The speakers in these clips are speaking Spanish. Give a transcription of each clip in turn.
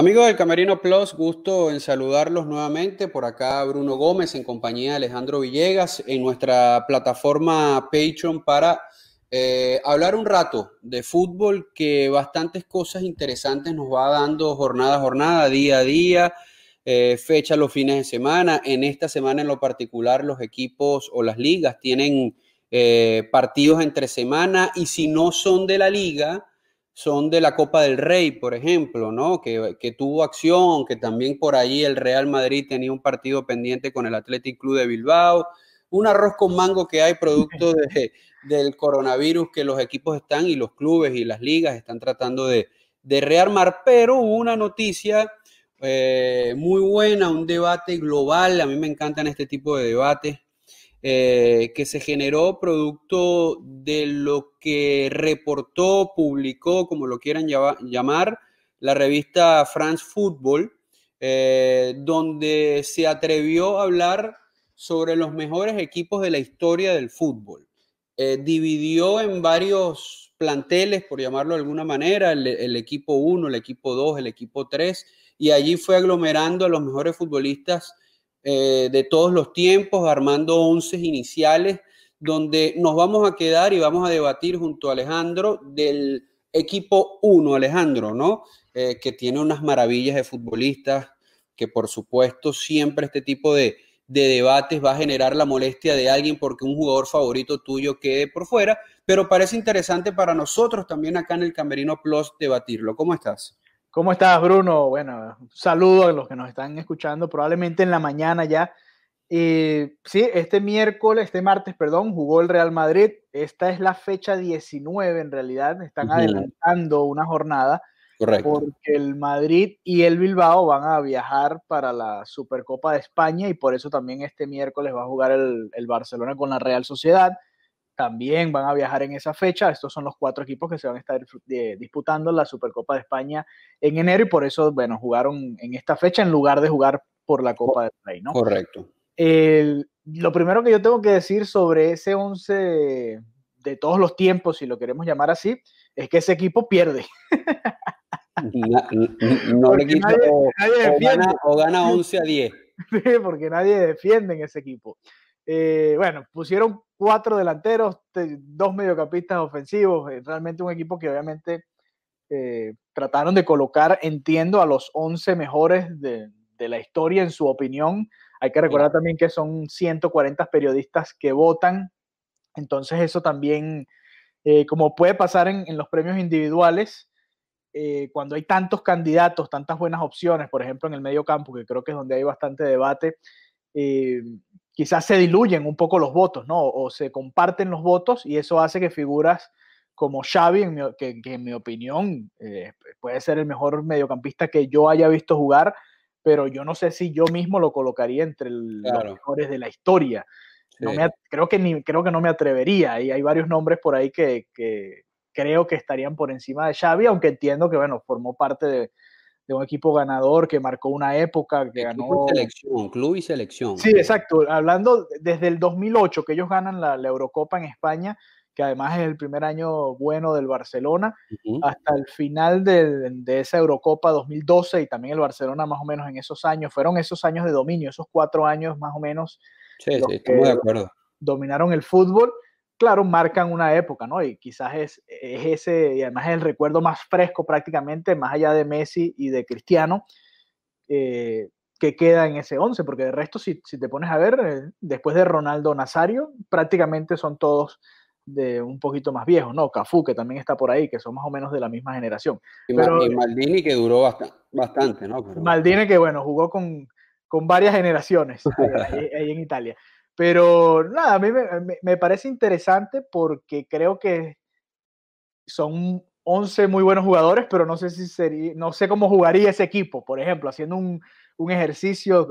Amigos del Camerino Plus, gusto en saludarlos nuevamente. Por acá Bruno Gómez en compañía de Alejandro Villegas en nuestra plataforma Patreon para eh, hablar un rato de fútbol que bastantes cosas interesantes nos va dando jornada a jornada, día a día, eh, fecha los fines de semana. En esta semana en lo particular los equipos o las ligas tienen eh, partidos entre semana y si no son de la liga, son de la Copa del Rey, por ejemplo, ¿no? Que, tuvo acción, que también por ahí el Real Madrid tenía un partido pendiente con el Athletic Club de Bilbao, un arroz con mango que hay producto del coronavirus que los equipos están y los clubes y las ligas están tratando de, rearmar, pero una noticia eh, muy buena, un debate global, a mí me encantan este tipo de debates eh, que se generó producto de lo que reportó, publicó, como lo quieran llamar, la revista France Football, eh, donde se atrevió a hablar sobre los mejores equipos de la historia del fútbol. Eh, dividió en varios planteles, por llamarlo de alguna manera, el, equipo 1, el equipo 2, el equipo 3, y allí fue aglomerando a los mejores futbolistas eh, de todos los tiempos, armando once iniciales, donde nos vamos a quedar y vamos a debatir junto a Alejandro del equipo 1, Alejandro, ¿no? Eh, que tiene unas maravillas de futbolistas, que por supuesto siempre este tipo de, de debates va a generar la molestia de alguien porque un jugador favorito tuyo quede por fuera, pero parece interesante para nosotros también acá en el Camerino Plus debatirlo. ¿Cómo estás? ¿Cómo estás, Bruno? Bueno, saludo a los que nos están escuchando probablemente en la mañana ya. Eh, sí, este miércoles, este martes, perdón, jugó el Real Madrid. Esta es la fecha 19 en realidad. Están adelantando una jornada. Porque el Madrid y el Bilbao van a viajar para la Supercopa de España y por eso también este miércoles va a jugar el, el Barcelona con la Real Sociedad también van a viajar en esa fecha. Estos son los cuatro equipos que se van a estar disputando la Supercopa de España en enero y por eso, bueno, jugaron en esta fecha en lugar de jugar por la Copa del Rey, ¿no? Correcto. lo primero que yo tengo que decir sobre ese 11 de todos los tiempos, si lo queremos llamar así, es que ese equipo pierde. no, le quito, nadie, o, gana, o, gana, 11 a 10. Sí, porque nadie defiende en ese equipo. Eh, bueno, pusieron cuatro delanteros, dos mediocampistas ofensivos, eh, realmente un equipo que obviamente eh, trataron de colocar, entiendo, a los 11 mejores de, la historia en su opinión. Hay que recordar también que son 140 periodistas que votan, entonces eso también, como puede pasar en, los premios individuales, cuando hay tantos candidatos, tantas buenas opciones, por ejemplo en el medio campo, que creo que es donde hay bastante debate, quizás se diluyen un poco los votos, ¿no? O se comparten los votos y eso hace que figuras como Xavi, que, en mi opinión eh, puede ser el mejor mediocampista que yo haya visto jugar, pero yo no sé si yo mismo lo colocaría entre los mejores de la historia. creo, que no me atrevería. Y hay varios nombres por ahí que creo que estarían por encima de Xavi, aunque entiendo que, bueno, formó parte de, de un equipo ganador que marcó una época, que ganó... Club y selección, club y selección. Sí, exacto. Hablando desde el 2008, que ellos ganan la, Eurocopa en España, que además es el primer año bueno del Barcelona, hasta el final de, de, esa Eurocopa 2012 y también el Barcelona más o menos en esos años, fueron esos años de dominio, esos cuatro años más o menos. sí, de acuerdo. Dominaron el fútbol claro, marcan una época, ¿no? Y quizás es, ese, y además es el recuerdo más fresco prácticamente, más allá de Messi y de Cristiano, eh, que queda en ese 11, porque de resto, si, te pones a ver, eh, después de Ronaldo Nazario, prácticamente son todos de un poquito más viejos, ¿no? Cafú, que también está por ahí, que son más o menos de la misma generación. Y, Maldini, que duró bastante, ¿no? Maldini, que bueno, jugó con, varias generaciones ahí en Italia. Pero nada, a mí me, me, parece interesante porque creo que son 11 muy buenos jugadores, pero no sé si sería, no sé cómo jugaría ese equipo, por ejemplo, haciendo un, un ejercicio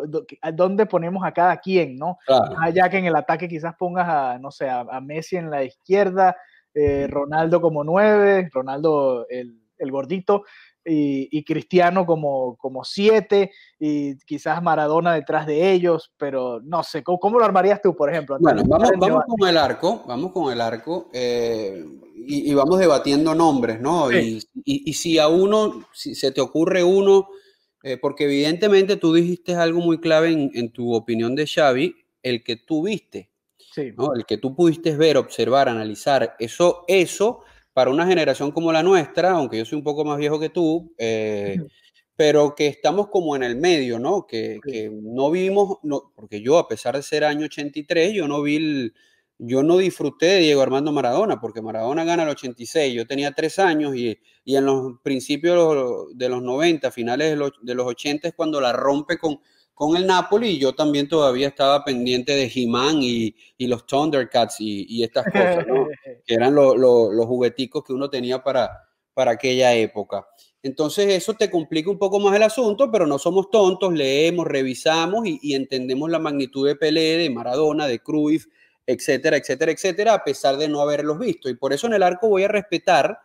dónde ponemos a cada quien, ¿no? Allá que en el ataque quizás pongas a, no sé, a, Messi en la izquierda, eh, Ronaldo como 9, Ronaldo el, el gordito, y, Cristiano como, como siete y quizás Maradona detrás de ellos, pero no sé, ¿cómo, lo armarías tú, por ejemplo? Bueno, vamos, vamos con el arco, vamos con el arco eh, y, vamos debatiendo nombres, ¿no? Y, y, si a uno, si se te ocurre uno, eh, porque evidentemente tú dijiste algo muy clave en, en tu opinión de Xavi, el que tú viste, sí. ¿no? el que tú pudiste ver, observar, analizar, eso, eso para una generación como la nuestra, aunque yo soy un poco más viejo que tú, eh, pero que estamos como en el medio, ¿no? Que, no vivimos, no, porque yo a pesar de ser año 83, yo no vi yo no disfruté de Diego Armando Maradona, porque Maradona gana el 86, yo tenía tres años y, y en los principios de los, 90, finales de los, de los 80 es cuando la rompe con, con el Napoli y yo también todavía estaba pendiente de He-Man y, los Thundercats y, estas cosas, ¿no? que eran los jugueticos que uno tenía para, para aquella época. Entonces eso te complica un poco más el asunto, pero no somos tontos, leemos, revisamos y, entendemos la magnitud de Pelé, de Maradona, de Cruyff, etcétera, etcétera, etcétera, a pesar de no haberlos visto. Y por eso en el arco voy a respetar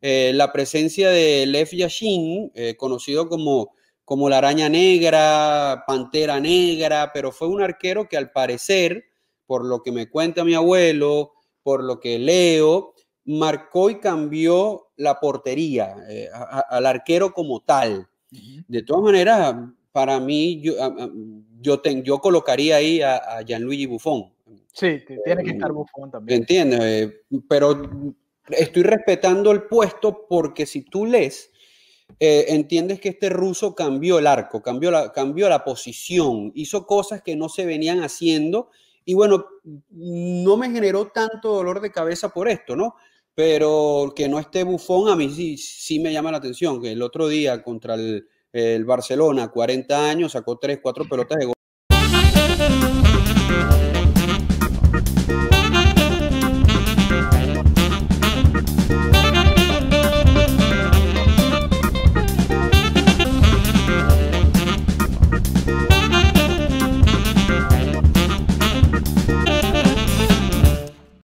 eh, la presencia de Lev Yashin, eh, conocido como como la araña negra, pantera negra, pero fue un arquero que al parecer, por lo que me cuenta mi abuelo, por lo que leo, marcó y cambió la portería, eh, al arquero como tal. De todas maneras, para mí, yo, yo, yo colocaría ahí a, a Gianluigi Buffon. Sí, tiene que eh, estar Buffon también. ¿Entiendes? Eh, pero estoy respetando el puesto porque si tú lees eh, entiendes que este ruso cambió el arco, cambió la, cambió la posición, hizo cosas que no se venían haciendo y bueno, no me generó tanto dolor de cabeza por esto, ¿no? Pero que no esté bufón a mí sí, sí me llama la atención, que el otro día contra el, el Barcelona, 40 años, sacó tres, cuatro pelotas de gol